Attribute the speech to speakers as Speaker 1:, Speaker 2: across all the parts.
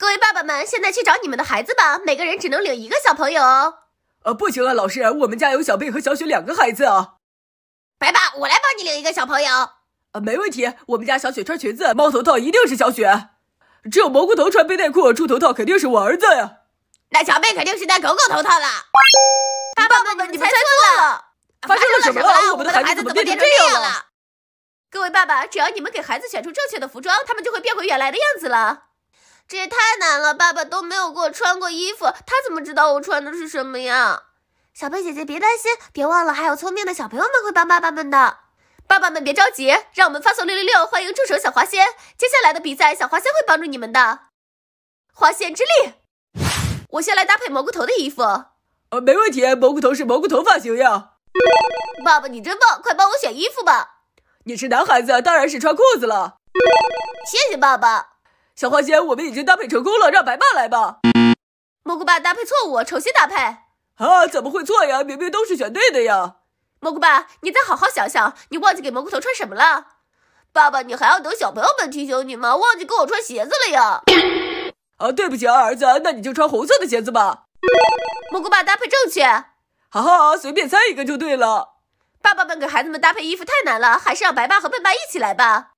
Speaker 1: 各位爸爸们，现在去找你们的孩子吧，每个人只能领一个小朋友哦。呃，不行啊，老师，我们家有小贝和小雪两个孩子啊。白爸，我来帮你领一个小朋友。呃，没问题，我们家小雪穿裙子，猫头套一定是小雪。只有蘑菇头穿背带裤，猪头套肯定是我儿子呀。那小贝肯定是戴狗狗头套了。爸爸们，你们猜错了。发生了什么？我们的孩子怎么变成这样了？各位爸爸，只要你们给孩子选出正确的服装，他们就会变回原来的样子了。这也太难了，爸爸都没有给我穿过衣服，他怎么知道我穿的是什么呀？小贝姐姐别担心，别忘了还有聪明的小朋友们会帮爸爸们的。爸爸们别着急，让我们发送六六六，欢迎助手小花仙。接下来的比赛，小花仙会帮助你们的。花仙之力，我先来搭配蘑菇头的衣服。呃，没问题，蘑菇头是蘑菇头发型呀。爸爸你真棒，快帮我选衣服吧。你是男孩子，当然是穿裤子了。谢谢爸爸。小花仙，我们已经搭配成功了，让白爸来吧。蘑菇爸搭配错误，重新搭配。啊，怎么会错呀？明明都是选对的呀。蘑菇爸，你再好好想想，你忘记给蘑菇头穿什么了？爸爸，你还要等小朋友们提醒你吗？忘记给我穿鞋子了呀。啊，对不起啊，儿子，那你就穿红色的鞋子吧。蘑菇爸搭配正确。哈哈，随便猜一个就对了。爸爸们给孩子们搭配衣服太难了，还是让白爸和笨爸一起来吧。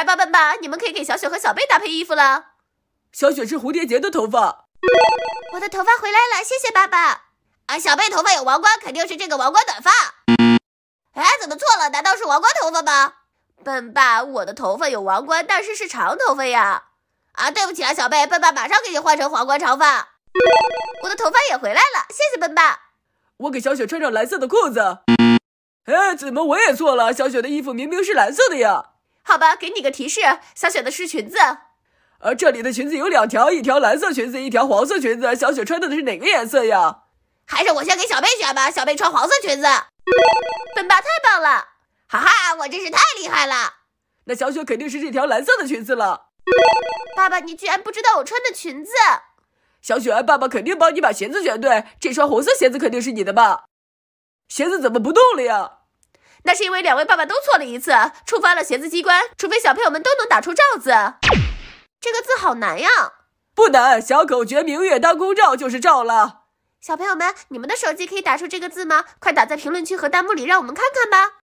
Speaker 1: 来吧，笨爸，你们可以给小雪和小贝搭配衣服了。小雪是蝴蝶结的头发，我的头发回来了，谢谢爸爸。啊，小贝头发有王冠，肯定是这个王冠短发。哎，怎么错了？难道是王冠头发吗？笨爸，我的头发有王冠，但是是长头发呀。啊，对不起啊，小贝，笨爸马上给你换成皇冠长发。我的头发也回来了，谢谢笨爸。我给小雪穿上蓝色的裤子。哎，怎么我也错了？小雪的衣服明明是蓝色的呀。好吧，给你个提示，小雪的是裙子。呃，这里的裙子有两条，一条蓝色裙子，一条黄色裙子。小雪穿的是哪个颜色呀？还是我先给小贝选吧，小贝穿黄色裙子。笨爸太棒了，哈哈，我真是太厉害了。那小雪肯定是这条蓝色的裙子了。爸爸，你居然不知道我穿的裙子？小雪，爸爸肯定帮你把鞋子选对，这双红色鞋子肯定是你的吧？鞋子怎么不动了呀？那是因为两位爸爸都错了一次，触发了鞋子机关。除非小朋友们都能打出“罩”字，这个字好难呀！不难，小口觉明月当空照”就是“照了。小朋友们，你们的手机可以打出这个字吗？快打在评论区和弹幕里，让我们看看吧。